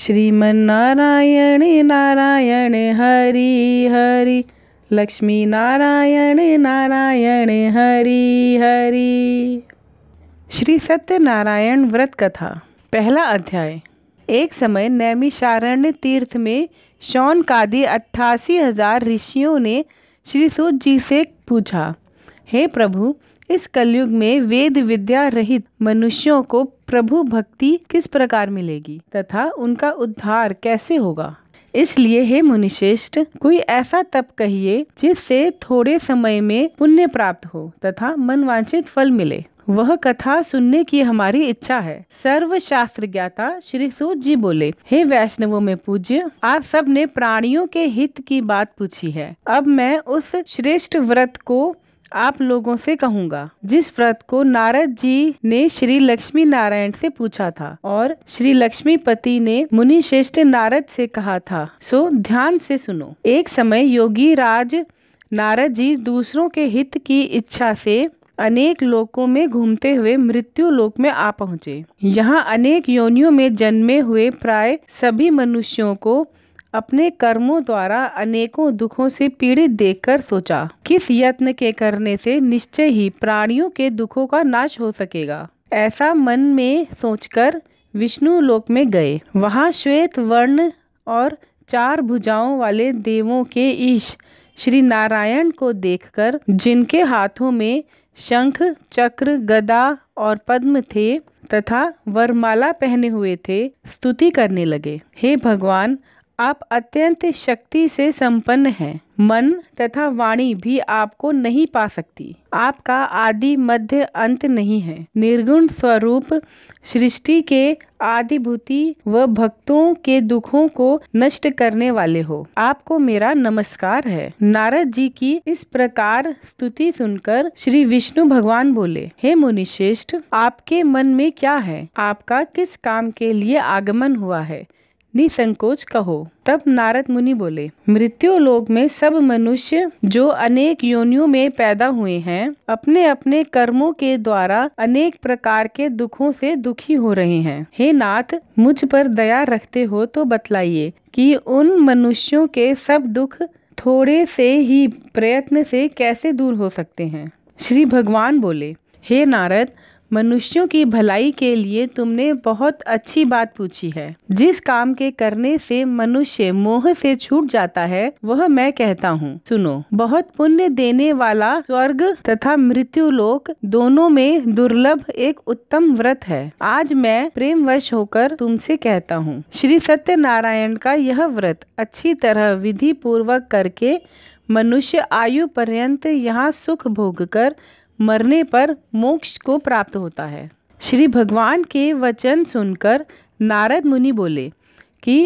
श्रीमनारायण नारायण हरि हरि लक्ष्मी नारायण नारायण हरि हरि श्री सत्यनारायण व्रत कथा पहला अध्याय एक समय नैमिषारण्य तीर्थ में शौन कादि अट्ठासी हजार ऋषियों ने श्री सूत जी से पूछा हे प्रभु इस कलयुग में वेद विद्या रहित मनुष्यों को प्रभु भक्ति किस प्रकार मिलेगी तथा उनका उद्धार कैसे होगा इसलिए हे मुनिश्रेष्ठ कोई ऐसा तप कहिए जिससे थोड़े समय में पुण्य प्राप्त हो तथा मनवांछित फल मिले वह कथा सुनने की हमारी इच्छा है सर्व शास्त्र ज्ञाता श्री सूद जी बोले हे वैष्णवो में पूज्य आप सब ने प्राणियों के हित की बात पूछी है अब मैं उस श्रेष्ठ व्रत को आप लोगों से कहूँगा जिस व्रत को नारद जी ने श्री लक्ष्मी नारायण से पूछा था और श्री लक्ष्मी पति ने मुनि श्रेष्ठ नारद से कहा था सो ध्यान से सुनो एक समय योगी राज नारद जी दूसरों के हित की इच्छा से अनेक लोकों में घूमते हुए मृत्यु लोक में आ पहुँचे यहाँ अनेक योनियों में जन्मे हुए प्राय सभी मनुष्यों को अपने कर्मों द्वारा अनेकों दुखों से पीड़ित देखकर सोचा किस यत्न के करने से निश्चय ही प्राणियों के दुखों का नाश हो सकेगा ऐसा मन में सोचकर विष्णु लोक में गए वहाँ श्वेत वर्ण और चार भुजाओं वाले देवों के ईश श्री नारायण को देखकर जिनके हाथों में शंख चक्र गदा और पद्म थे तथा वरमाला पहने हुए थे स्तुति करने लगे हे भगवान आप अत्यंत शक्ति से संपन्न हैं मन तथा वाणी भी आपको नहीं पा सकती आपका आदि मध्य अंत नहीं है निर्गुण स्वरूप सृष्टि के आदिभूति व भक्तों के दुखों को नष्ट करने वाले हो आपको मेरा नमस्कार है नारद जी की इस प्रकार स्तुति सुनकर श्री विष्णु भगवान बोले हे मुनिश्रेष्ठ आपके मन में क्या है आपका किस काम के लिए आगमन हुआ है निसंकोच कहो तब नारद मुनि बोले मृत्यु लोक में सब मनुष्य जो अनेक योनियों में पैदा हुए हैं अपने अपने कर्मों के द्वारा अनेक प्रकार के दुखों से दुखी हो रहे हैं हे नाथ मुझ पर दया रखते हो तो बतलाइए कि उन मनुष्यों के सब दुख थोड़े से ही प्रयत्न से कैसे दूर हो सकते हैं श्री भगवान बोले हे नारद मनुष्यों की भलाई के लिए तुमने बहुत अच्छी बात पूछी है जिस काम के करने से मनुष्य मोह से छूट जाता है वह मैं कहता हूँ सुनो बहुत पुण्य देने वाला स्वर्ग तथा मृत्यु लोक दोनों में दुर्लभ एक उत्तम व्रत है आज मैं प्रेमवश होकर तुमसे कहता हूँ श्री सत्यनारायण का यह व्रत अच्छी तरह विधि पूर्वक करके मनुष्य आयु पर्यंत यहाँ सुख भोग कर मरने पर मोक्ष को प्राप्त होता है श्री भगवान के वचन सुनकर नारद मुनि बोले कि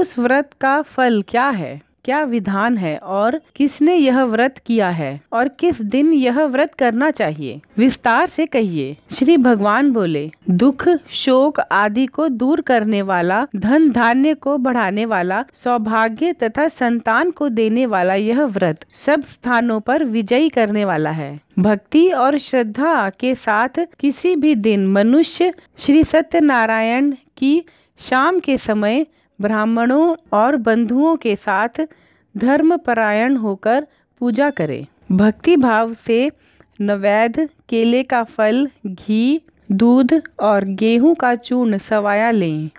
उस व्रत का फल क्या है क्या विधान है और किसने यह व्रत किया है और किस दिन यह व्रत करना चाहिए विस्तार से कहिए श्री भगवान बोले दुख शोक आदि को दूर करने वाला धन धान्य को बढ़ाने वाला सौभाग्य तथा संतान को देने वाला यह व्रत सब स्थानों पर विजयी करने वाला है भक्ति और श्रद्धा के साथ किसी भी दिन मनुष्य श्री सत्यनारायण की शाम के समय ब्राह्मणों और बंधुओं के साथ धर्मपरायण होकर पूजा करें भक्ति भाव से नवैध केले का फल घी दूध और गेहूं का चूर्ण सवाया लें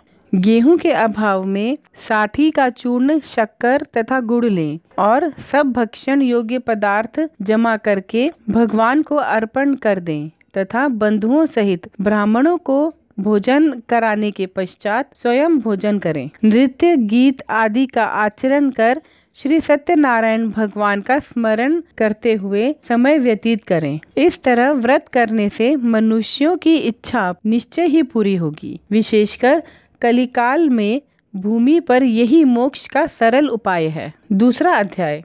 गेहूं के अभाव में साठी का चूर्ण शक्कर तथा गुड़ लें और सब भक्षण योग्य पदार्थ जमा करके भगवान को अर्पण कर दें तथा बंधुओं सहित ब्राह्मणों को भोजन कराने के पश्चात स्वयं भोजन करें नृत्य गीत आदि का आचरण कर श्री सत्यनारायण भगवान का स्मरण करते हुए समय व्यतीत करें इस तरह व्रत करने से मनुष्यों की इच्छा निश्चय ही पूरी होगी विशेषकर कलिकाल में भूमि पर यही मोक्ष का सरल उपाय है दूसरा अध्याय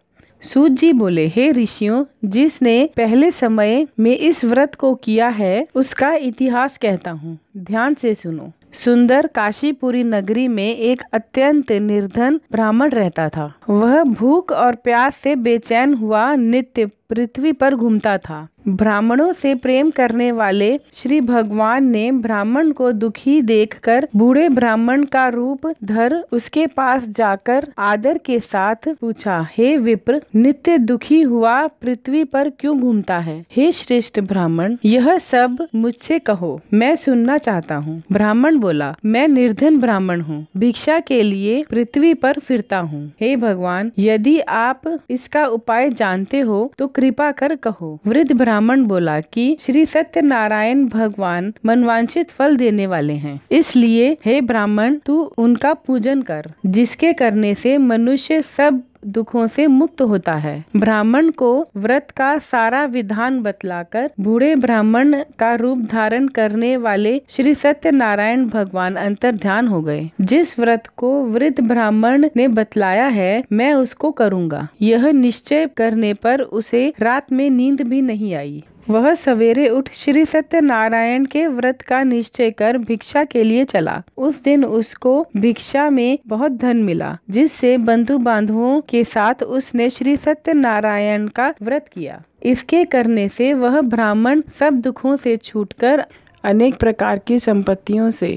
सूत जी बोले हे ऋषियों जिसने पहले समय में इस व्रत को किया है उसका इतिहास कहता हूँ ध्यान से सुनो सुंदर काशीपुरी नगरी में एक अत्यंत निर्धन ब्राह्मण रहता था वह भूख और प्यास से बेचैन हुआ नित्य पृथ्वी पर घूमता था ब्राह्मणों से प्रेम करने वाले श्री भगवान ने ब्राह्मण को दुखी देखकर बूढ़े ब्राह्मण का रूप धर उसके पास जाकर आदर के साथ पूछा हे विप्र नित्य दुखी हुआ पृथ्वी पर क्यों घूमता है हे श्रेष्ठ ब्राह्मण यह सब मुझसे कहो मैं सुनना चाहता हूँ ब्राह्मण बोला मैं निर्धन ब्राह्मण हूँ भिक्षा के लिए पृथ्वी पर फिरता हूँ हे भगवान यदि आप इसका उपाय जानते हो तो कृपा कर कहो वृद्ध ब्राह्मण बोला कि श्री सत्य नारायण भगवान मनवांछित फल देने वाले हैं इसलिए हे ब्राह्मण तू उनका पूजन कर जिसके करने से मनुष्य सब दुखों से मुक्त होता है ब्राह्मण को व्रत का सारा विधान बतलाकर बूढ़े ब्राह्मण का रूप धारण करने वाले श्री सत्य नारायण भगवान अंतर ध्यान हो गए जिस व्रत को वृद्ध ब्राह्मण ने बतलाया है मैं उसको करूँगा यह निश्चय करने पर उसे रात में नींद भी नहीं आई वह सवेरे उठ श्री सत्यनारायण के व्रत का निश्चय कर भिक्षा के लिए चला उस दिन उसको भिक्षा में बहुत धन मिला जिससे बंधु बांधुओं के साथ उसने श्री सत्यनारायण का व्रत किया इसके करने से वह ब्राह्मण सब दुखों से छूटकर अनेक प्रकार की संपत्तियों से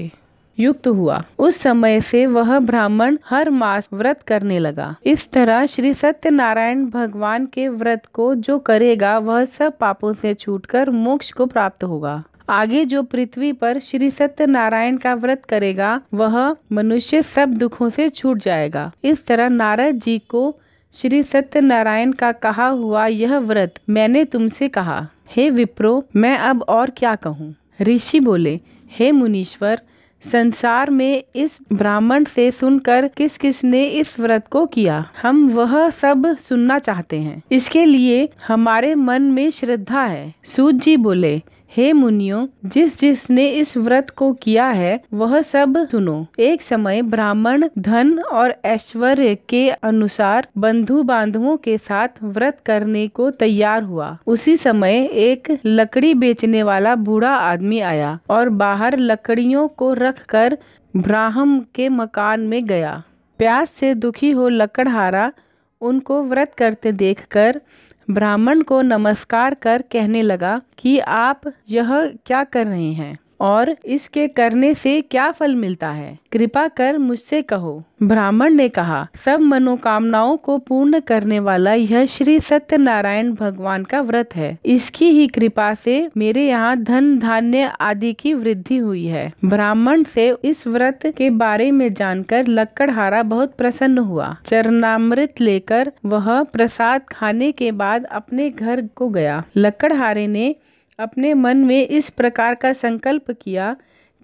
युक्त हुआ उस समय से वह ब्राह्मण हर मास व्रत करने लगा इस तरह श्री सत्यनारायण भगवान के व्रत को जो करेगा वह सब पापों से छूटकर मोक्ष को प्राप्त होगा आगे जो पृथ्वी पर श्री सत्यनारायण का व्रत करेगा वह मनुष्य सब दुखों से छूट जाएगा इस तरह नारद जी को श्री सत्यनारायण का कहा हुआ यह व्रत मैंने तुमसे कहा हे विप्रो मैं अब और क्या कहूँ ऋषि बोले हे मुनीश्वर संसार में इस ब्राह्मण से सुनकर किस किस ने इस व्रत को किया हम वह सब सुनना चाहते हैं इसके लिए हमारे मन में श्रद्धा है सूत जी बोले हे मुनियो जिस जिसने इस व्रत को किया है वह सब सुनो एक समय ब्राह्मण धन और ऐश्वर्य के अनुसार बंधु बांधवों के साथ व्रत करने को तैयार हुआ उसी समय एक लकड़ी बेचने वाला बूढ़ा आदमी आया और बाहर लकड़ियों को रख कर ब्राह्म के मकान में गया प्यास से दुखी हो लकड़हारा उनको व्रत करते देखकर ब्राह्मण को नमस्कार कर कहने लगा कि आप यह क्या कर रहे हैं और इसके करने से क्या फल मिलता है कृपा कर मुझसे कहो ब्राह्मण ने कहा सब मनोकामनाओं को पूर्ण करने वाला यह श्री सत्यनारायण भगवान का व्रत है इसकी ही कृपा से मेरे यहाँ धन धान्य आदि की वृद्धि हुई है ब्राह्मण से इस व्रत के बारे में जानकर लक्कड़हारा बहुत प्रसन्न हुआ चरणामृत लेकर वह प्रसाद खाने के बाद अपने घर को गया लक्कड़हारे ने अपने मन में इस प्रकार का संकल्प किया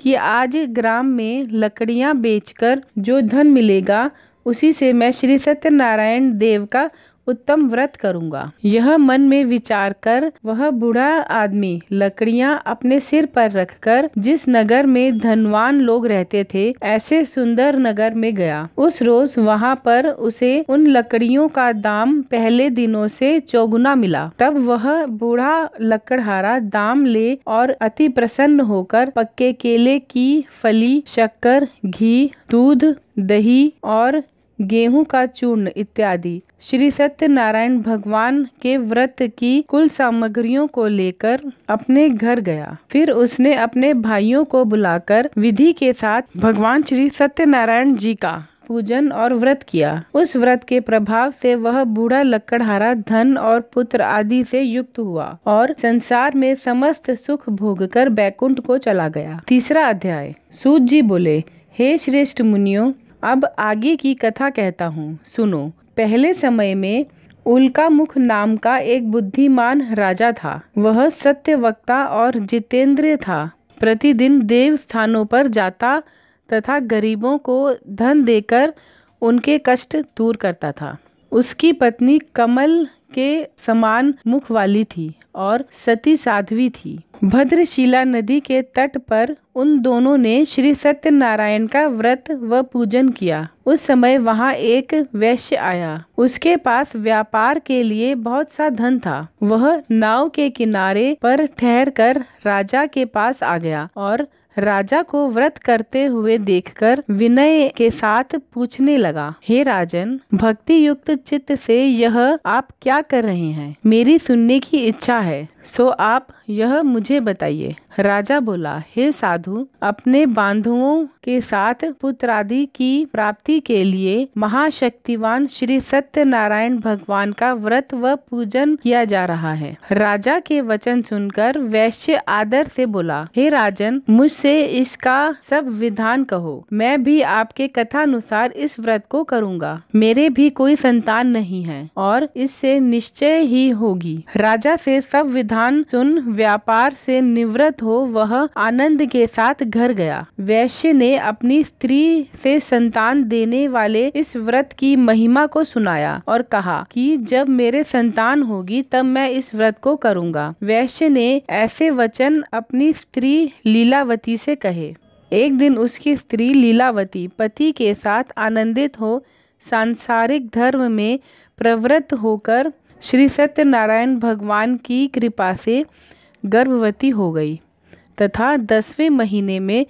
कि आज ग्राम में लकड़ियाँ बेचकर जो धन मिलेगा उसी से मैं श्री सत्यनारायण देव का उत्तम व्रत करूंगा यह मन में विचार कर वह बूढ़ा आदमी लकड़ियां अपने सिर पर रखकर जिस नगर में धनवान लोग रहते थे ऐसे सुंदर नगर में गया उस रोज वहाँ पर उसे उन लकड़ियों का दाम पहले दिनों से चौगुना मिला तब वह बूढ़ा लकड़हारा दाम ले और अति प्रसन्न होकर पक्के केले की फली शक्कर घी दूध दही और गेहूं का चूर्ण इत्यादि श्री सत्यनारायण भगवान के व्रत की कुल सामग्रियों को लेकर अपने घर गया फिर उसने अपने भाइयों को बुलाकर विधि के साथ भगवान श्री सत्यनारायण जी का पूजन और व्रत किया उस व्रत के प्रभाव से वह बूढ़ा लकड़हारा धन और पुत्र आदि से युक्त हुआ और संसार में समस्त सुख भोगकर बैकुंठ को चला गया तीसरा अध्याय सूत जी बोले हे श्रेष्ठ मुनियों अब आगे की कथा कहता हूँ सुनो पहले समय में उल्कामुख नाम का एक बुद्धिमान राजा था वह सत्यवक्ता और जितेंद्र था प्रतिदिन देव स्थानों पर जाता तथा गरीबों को धन देकर उनके कष्ट दूर करता था उसकी पत्नी कमल के समान मुख वाली थी और सती साध्वी थी भद्रशिला नदी के तट पर उन दोनों ने श्री सत्यनारायण का व्रत व पूजन किया उस समय वहाँ एक वैश्य आया उसके पास व्यापार के लिए बहुत सा धन था वह नाव के किनारे पर ठहरकर राजा के पास आ गया और राजा को व्रत करते हुए देखकर विनय के साथ पूछने लगा हे राजन भक्ति युक्त चित्त से यह आप क्या कर रहे हैं मेरी सुनने की इच्छा है सो आप यह मुझे बताइए राजा बोला हे साधु अपने बांधुओं के साथ पुत्रादि की प्राप्ति के लिए महाशक्तिवान श्री सत्यनारायण भगवान का व्रत व पूजन किया जा रहा है राजा के वचन सुनकर वैश्य आदर से बोला हे राजन मुझसे इसका सब विधान कहो मैं भी आपके कथा अनुसार इस व्रत को करूँगा मेरे भी कोई संतान नहीं है और इससे निश्चय ही होगी राजा से सब विधान विधान सुन व्यापार से निवृत्त हो वह आनंद के साथ घर गया वैश्य ने अपनी स्त्री से संतान देने वाले इस व्रत की महिमा को सुनाया और कहा कि जब मेरे संतान होगी तब मैं इस व्रत को करूंगा वैश्य ने ऐसे वचन अपनी स्त्री लीलावती से कहे एक दिन उसकी स्त्री लीलावती पति के साथ आनंदित हो सांसारिक धर्म में प्रवृत्त होकर श्री सत्यनारायण भगवान की कृपा से गर्भवती हो गई तथा दसवें महीने में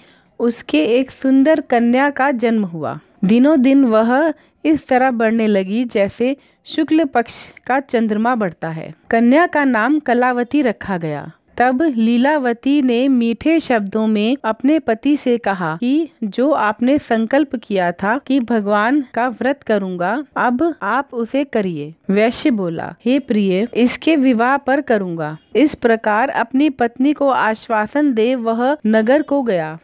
उसके एक सुंदर कन्या का जन्म हुआ दिनों दिन वह इस तरह बढ़ने लगी जैसे शुक्ल पक्ष का चंद्रमा बढ़ता है कन्या का नाम कलावती रखा गया तब लीलावती ने मीठे शब्दों में अपने पति से कहा कि जो आपने संकल्प किया था कि भगवान का व्रत करूंगा अब आप उसे करिए वैश्य बोला हे प्रिय इसके विवाह पर करूंगा इस प्रकार अपनी पत्नी को आश्वासन दे वह नगर को गया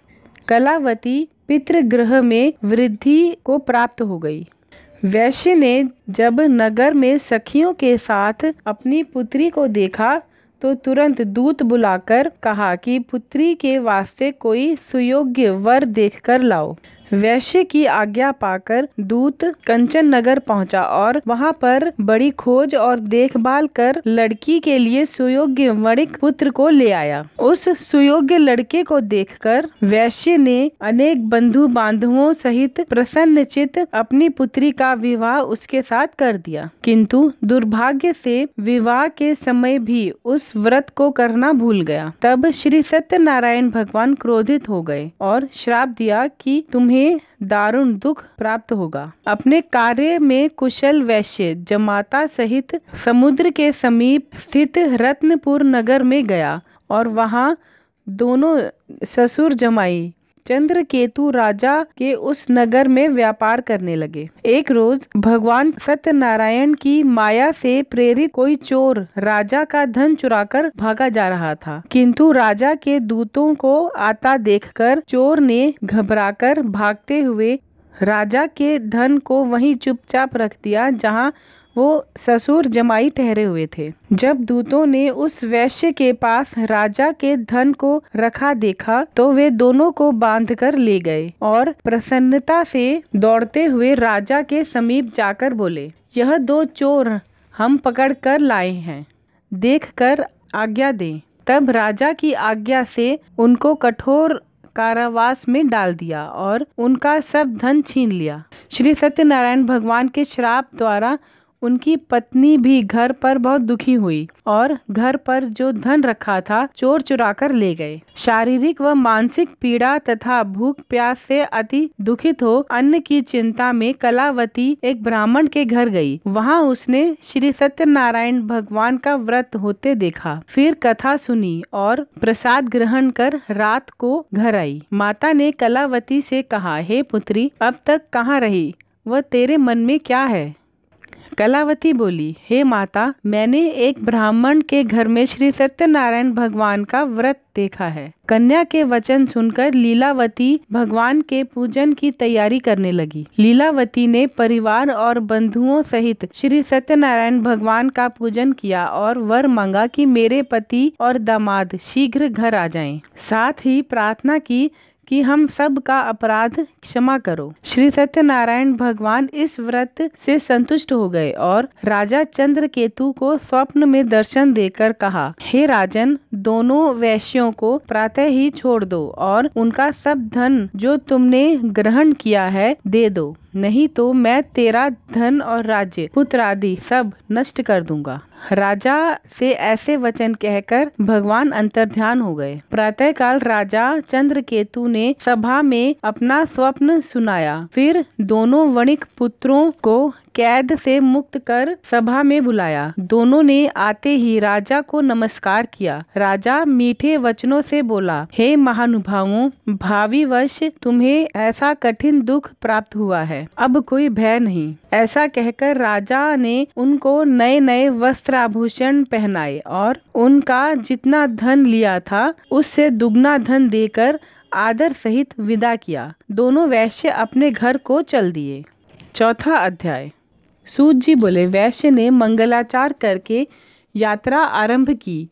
कलावती पितृग्रह में वृद्धि को प्राप्त हो गई वैश्य ने जब नगर में सखियों के साथ अपनी पुत्री को देखा तो तुरंत दूत बुलाकर कहा कि पुत्री के वास्ते कोई सुयोग्य वर देखकर लाओ वैश्य की आज्ञा पाकर दूत कंचन नगर पहुंचा और वहां पर बड़ी खोज और देखभाल कर लड़की के लिए सुयोग्य वणिक पुत्र को ले आया उस सुयोग्य लड़के को देखकर वैश्य ने अनेक बंधु बांधुओं सहित प्रसन्न चित अपनी पुत्री का विवाह उसके साथ कर दिया किंतु दुर्भाग्य से विवाह के समय भी उस व्रत को करना भूल गया तब श्री सत्यनारायण भगवान क्रोधित हो गए और श्राप दिया कि तुम्हें उन्हें दारुण दुख प्राप्त होगा अपने कार्य में कुशल वैश्य जमाता सहित समुद्र के समीप स्थित रत्नपुर नगर में गया और वहाँ दोनों ससुर जमाई चंद्रकेतु राजा के उस नगर में व्यापार करने लगे एक रोज भगवान सत्यनारायण की माया से प्रेरित कोई चोर राजा का धन चुराकर भागा जा रहा था किंतु राजा के दूतों को आता देखकर चोर ने घबराकर भागते हुए राजा के धन को वहीं चुपचाप रख दिया जहां वो ससुर जमाई ठहरे हुए थे जब दूतों ने उस वैश्य के पास राजा के धन को रखा देखा तो वे दोनों को बांध कर ले गए और प्रसन्नता से दौड़ते हुए राजा के समीप जाकर बोले यह दो चोर हम पकड़ कर लाए हैं देख कर आज्ञा दें तब राजा की आज्ञा से उनको कठोर कारावास में डाल दिया और उनका सब धन छीन लिया श्री सत्यनारायण भगवान के श्राप द्वारा उनकी पत्नी भी घर पर बहुत दुखी हुई और घर पर जो धन रखा था चोर चुरा कर ले गए शारीरिक व मानसिक पीड़ा तथा भूख प्यास से अति दुखित हो अन्न की चिंता में कलावती एक ब्राह्मण के घर गई वहाँ उसने श्री सत्यनारायण भगवान का व्रत होते देखा फिर कथा सुनी और प्रसाद ग्रहण कर रात को घर आई माता ने कलावती से कहा हे पुत्री अब तक कहाँ रही वह तेरे मन में क्या है कलावती बोली हे माता मैंने एक ब्राह्मण के घर में श्री सत्यनारायण भगवान का व्रत देखा है कन्या के वचन सुनकर लीलावती भगवान के पूजन की तैयारी करने लगी लीलावती ने परिवार और बंधुओं सहित श्री सत्यनारायण भगवान का पूजन किया और वर मांगा कि मेरे पति और दामाद शीघ्र घर आ जाएं। साथ ही प्रार्थना की कि हम सब का अपराध क्षमा करो श्री सत्यनारायण भगवान इस व्रत से संतुष्ट हो गए और राजा चंद्र केतु को स्वप्न में दर्शन देकर कहा हे राजन दोनों वैश्यों को प्रातः ही छोड़ दो और उनका सब धन जो तुमने ग्रहण किया है दे दो नहीं तो मैं तेरा धन और राज्य पुत्र आदि सब नष्ट कर दूंगा राजा से ऐसे वचन कहकर भगवान अंतर ध्यान हो गए प्रातः काल राजा चंद्र केतु ने सभा में अपना स्वप्न सुनाया फिर दोनों वणिक पुत्रों को कैद से मुक्त कर सभा में बुलाया दोनों ने आते ही राजा को नमस्कार किया राजा मीठे वचनों से बोला हे महानुभावों भावी वश तुम्हें ऐसा कठिन दुख प्राप्त हुआ है अब कोई भय नहीं ऐसा कहकर राजा ने उनको नए नए वस्त्र आभूषण पहनाए और उनका जितना धन लिया था उससे दुगना धन देकर आदर सहित विदा किया दोनों वैश्य अपने घर को चल दिए चौथा अध्याय सूत जी बोले वैश्य ने मंगलाचार करके यात्रा आरंभ की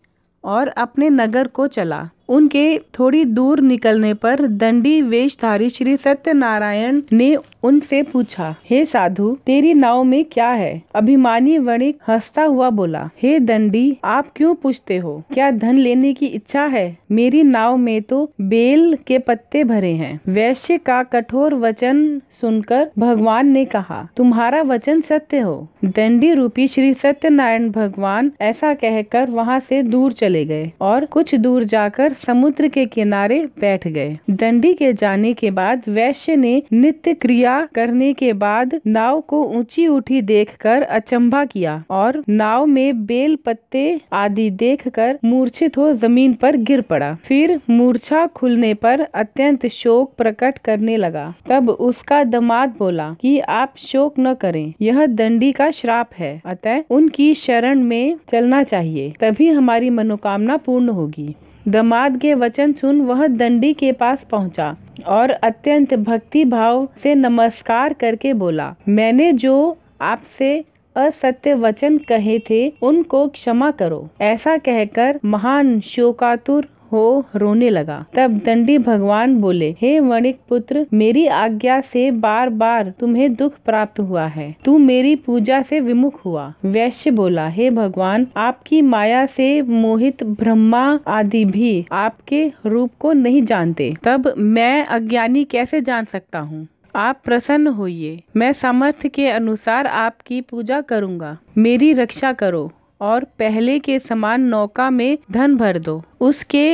और अपने नगर को चला उनके थोड़ी दूर निकलने पर दंडी वेशधारी श्री सत्यनारायण ने उनसे पूछा हे साधु तेरी नाव में क्या है अभिमानी वणिक हंसता हुआ बोला हे दंडी आप क्यों पूछते हो क्या धन लेने की इच्छा है मेरी नाव में तो बेल के पत्ते भरे हैं वैश्य का कठोर वचन सुनकर भगवान ने कहा तुम्हारा वचन सत्य हो दंडी रूपी श्री सत्यनारायण भगवान ऐसा कहकर वहाँ से दूर चले गए और कुछ दूर जाकर समुद्र के किनारे बैठ गए दंडी के जाने के बाद वैश्य ने नित्य क्रिया करने के बाद नाव को ऊंची उठी देखकर अचंभा किया और नाव में बेल पत्ते आदि देखकर मूर्छित हो जमीन पर गिर पड़ा फिर मूर्छा खुलने पर अत्यंत शोक प्रकट करने लगा तब उसका दमाद बोला कि आप शोक न करें यह दंडी का श्राप है अतः उनकी शरण में चलना चाहिए तभी हमारी मनोकामना पूर्ण होगी दमाद के वचन सुन वह दंडी के पास पहुंचा और अत्यंत भक्ति भाव से नमस्कार करके बोला मैंने जो आपसे असत्य वचन कहे थे उनको क्षमा करो ऐसा कहकर महान शोकातुर हो रोने लगा तब दंडी भगवान बोले हे वणिक पुत्र मेरी आज्ञा से बार बार तुम्हें दुख प्राप्त हुआ है तू मेरी पूजा से विमुख हुआ वैश्य बोला हे भगवान आपकी माया से मोहित ब्रह्मा आदि भी आपके रूप को नहीं जानते तब मैं अज्ञानी कैसे जान सकता हूँ आप प्रसन्न होइए मैं सामर्थ्य के अनुसार आपकी पूजा करूँगा मेरी रक्षा करो और पहले के समान नौका में धन भर दो उसके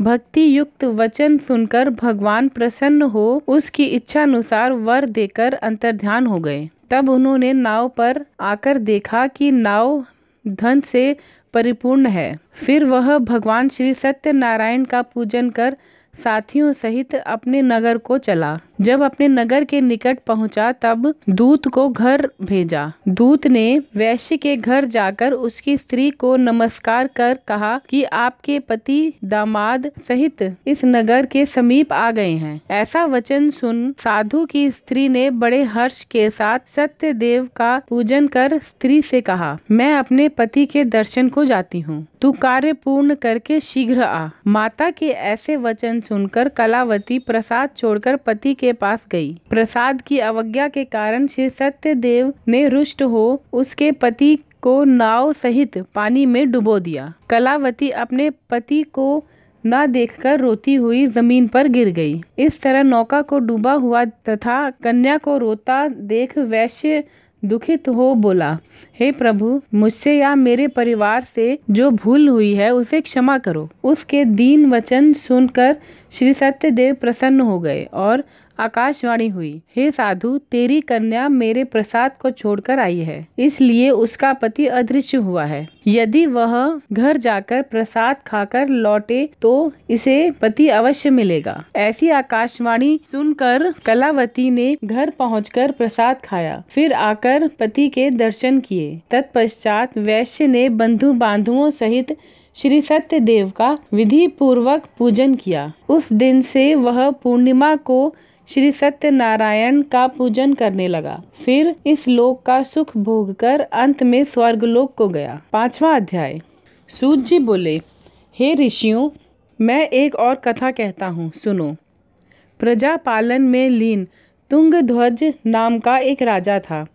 भक्ति युक्त वचन सुनकर भगवान प्रसन्न हो उसकी इच्छा अनुसार वर देकर अंतर्ध्यान हो गए तब उन्होंने नाव पर आकर देखा कि नाव धन से परिपूर्ण है फिर वह भगवान श्री सत्यनारायण का पूजन कर साथियों सहित अपने नगर को चला जब अपने नगर के निकट पहुंचा तब दूत को घर भेजा दूत ने वैश्य के घर जाकर उसकी स्त्री को नमस्कार कर कहा कि आपके पति दामाद सहित इस नगर के समीप आ गए हैं ऐसा वचन सुन साधु की स्त्री ने बड़े हर्ष के साथ सत्य देव का पूजन कर स्त्री से कहा मैं अपने पति के दर्शन को जाती हूँ तू कार्य पूर्ण करके शीघ्र आ माता के ऐसे वचन सुनकर कलावती प्रसाद छोड़कर पति के पास गई प्रसाद की अवज्ञा के कारण श्री सत्यदेव ने रुष्ट हो उसके पति को नाव सहित पानी में डुबो दिया कलावती अपने पति को न देखकर रोती हुई जमीन पर गिर गई इस तरह नौका को डूबा हुआ तथा कन्या को रोता देख वैश्य दुखित हो बोला हे hey प्रभु मुझसे या मेरे परिवार से जो भूल हुई है उसे क्षमा करो उसके दीन वचन सुनकर श्री सत्यदेव प्रसन्न हो गए और आकाशवाणी हुई हे साधु तेरी कन्या मेरे प्रसाद को छोड़कर आई है इसलिए उसका पति अदृश्य हुआ है यदि वह घर जाकर प्रसाद खाकर लौटे तो इसे पति अवश्य मिलेगा ऐसी आकाशवाणी सुनकर कलावती ने घर पहुंचकर प्रसाद खाया फिर आकर पति के दर्शन किए तत्पश्चात वैश्य ने बंधु बांधुओं सहित श्री सत्य देव का विधि पूर्वक पूजन किया उस दिन से वह पूर्णिमा को श्री सत्यनारायण का पूजन करने लगा फिर इस लोक का सुख भोगकर अंत में स्वर्गलोक को गया पांचवा अध्याय सूत जी बोले हे ऋषियों मैं एक और कथा कहता हूँ सुनो प्रजा पालन में लीन तुंग ध्वज नाम का एक राजा था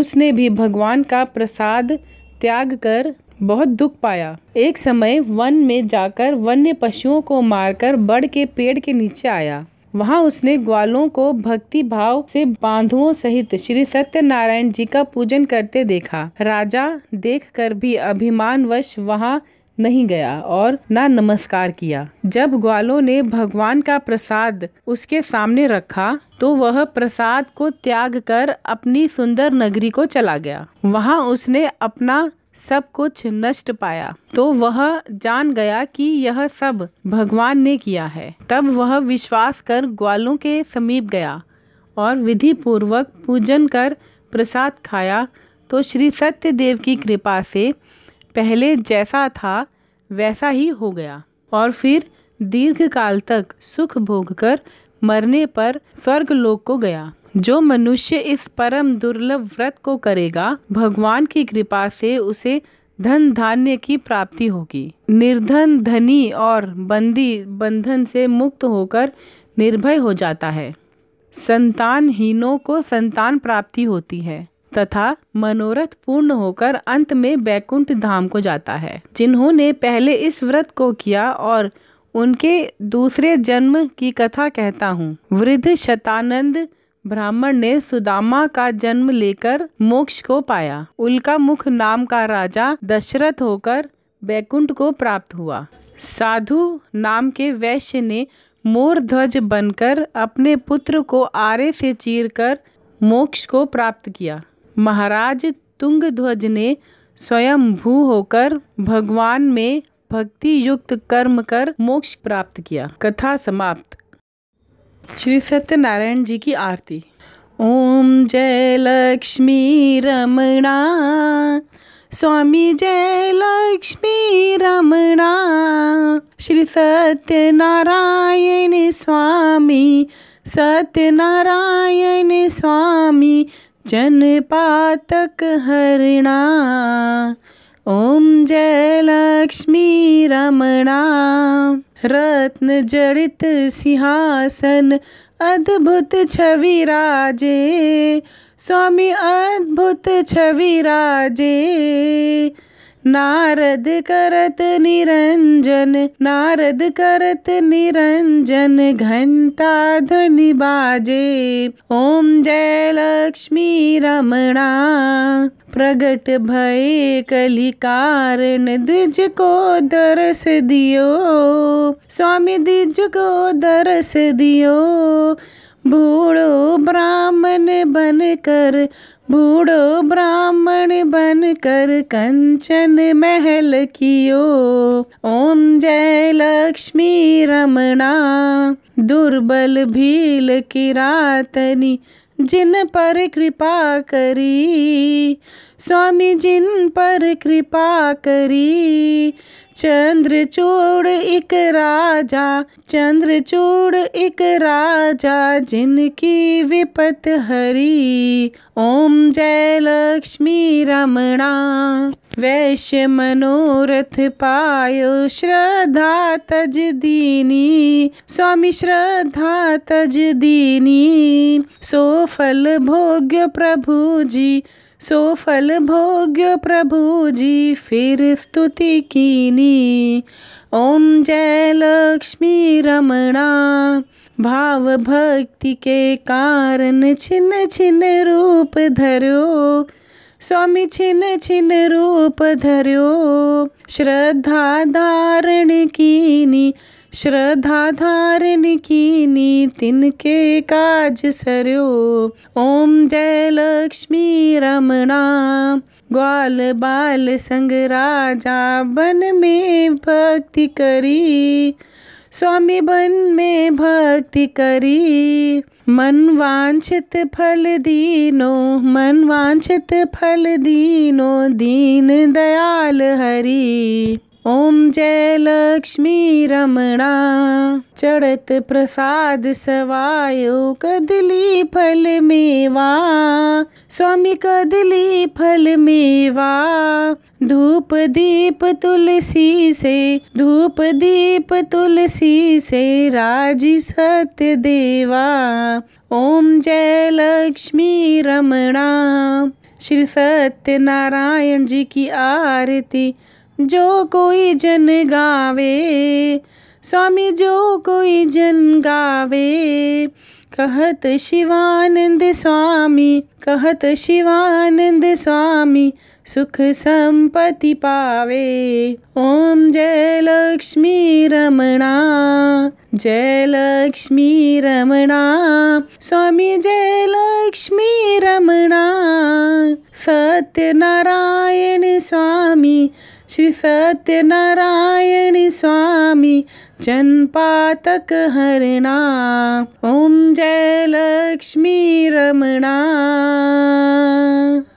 उसने भी भगवान का प्रसाद त्याग कर बहुत दुख पाया एक समय वन में जाकर वन्य पशुओं को मारकर बड़ के पेड़ के नीचे आया वहाँ उसने ग्वालों को भक्ति भाव से बांधुओं सहित श्री सत्यनारायण जी का पूजन करते देखा राजा देखकर भी अभिमानवश वहाँ नहीं गया और ना नमस्कार किया जब ग्वालों ने भगवान का प्रसाद उसके सामने रखा तो वह प्रसाद को त्याग कर अपनी सुंदर नगरी को चला गया वहाँ उसने अपना सब कुछ नष्ट पाया तो वह जान गया कि यह सब भगवान ने किया है तब वह विश्वास कर ग्वालों के समीप गया और विधि पूर्वक पूजन कर प्रसाद खाया तो श्री सत्यदेव की कृपा से पहले जैसा था वैसा ही हो गया और फिर दीर्घ काल तक सुख भोग कर मरने पर स्वर्ग लोक को गया जो मनुष्य इस परम दुर्लभ व्रत को करेगा भगवान की कृपा से उसे धन धान्य की प्राप्ति होगी निर्धन धनी और बंदी बंधन से मुक्त होकर निर्भय हो जाता है संतानहीनों को संतान प्राप्ति होती है तथा मनोरथ पूर्ण होकर अंत में बैकुंठ धाम को जाता है जिन्होंने पहले इस व्रत को किया और उनके दूसरे जन्म की कथा कहता हूँ वृद्ध शतानंद ब्राह्मण ने सुदामा का जन्म लेकर मोक्ष को पाया उल्का मुख नाम का राजा दशरथ होकर बैकुंठ को प्राप्त हुआ साधु नाम के वैश्य ने मोर ध्वज बनकर अपने पुत्र को आरे से चीरकर मोक्ष को प्राप्त किया महाराज तुंग ध्वज ने स्वयं भू होकर भगवान में भक्ति युक्त कर्म कर मोक्ष प्राप्त किया कथा समाप्त श्री सत्यनारायण जी की आरती ओम जय लक्ष्मी रमणा स्वामी जय लक्ष्मी रमणा श्री सत्यनारायण स्वामी सत्यनारायण स्वामी जन पातक हरणा ॐ जयलक्ष्मी रमणा रत्न जड़ित सिंहासन अद्भुत छवि राजे स्वामी अद्भुत छवि राजे नारद करत निरंजन नारद करत निरंजन घंटा ध्वनि बाजे ओम जय लक्ष्मी रमणा प्रगट भय कलिकारण द्विज को दरस दियो स्वामी द्विज को दरस दियो बूढ़ो ब्राह्मण बनकर बूढ़ो ब्राह्मण बनकर कंचन महल कियो ओम जय लक्ष्मी रमणा दुर्बल भील किरातनी जिन पर कृपा करी स्वामी जिन पर कृपा करी चंद्रचूड़ एक राजा चंद्रचूड़ एक राजा जिनकी विपत हरी ओम जय लक्ष्मी रमणा वैश्य मनोरथ पायो श्रद्धा तज दीनी स्वामी श्रद्धा तज दीनी सो फल भोग्य प्रभु जी सो फल भोग्य प्रभु जी फिर स्तुति कीनी ओम जय लक्ष्मी रमणा भाव भक्ति के कारण छिन्न छिन्न रूप धरो स्वामी छिन्न छिन्न रूप धरो श्रद्धा धारण कीनी श्रद्धा धारण की कीनी के काज सरो ओम जय लक्ष्मी रमणा ग्वाल बाल संग राजा बन में भक्ति करी स्वामी बन में भक्ति करी मन वांछित फल दीनो मन वांछित फल दीनो दीन दयाल हरी ओम जय लक्ष्मी रमणा चढ़त प्रसाद सवायो कदली फल मेवा स्वामी कदली फल मेवा धूप दीप तुलसी से धूप दीप तुलसी से राजी सत्य देवा ओम जय लक्ष्मी रमणा श्री सत्य नारायण जी की आरती जो कोई जन गावे स्वामी जो कोई जन गावे कहत शिवानंद स्वामी कहत शिवानंद स्वामी सुख संपत्ति पावे ओम जय लक्ष्मी रमणा जय लक्ष्मी रमणा स्वामी जय लक्ष्मी रमणा सत्यनारायण स्वामी श्री स्वामी चन्पातक हरिणा ॐ जय लक्ष्मी रमणा